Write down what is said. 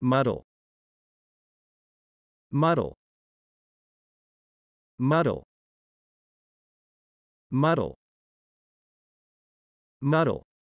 muddle muddle muddle muddle muddle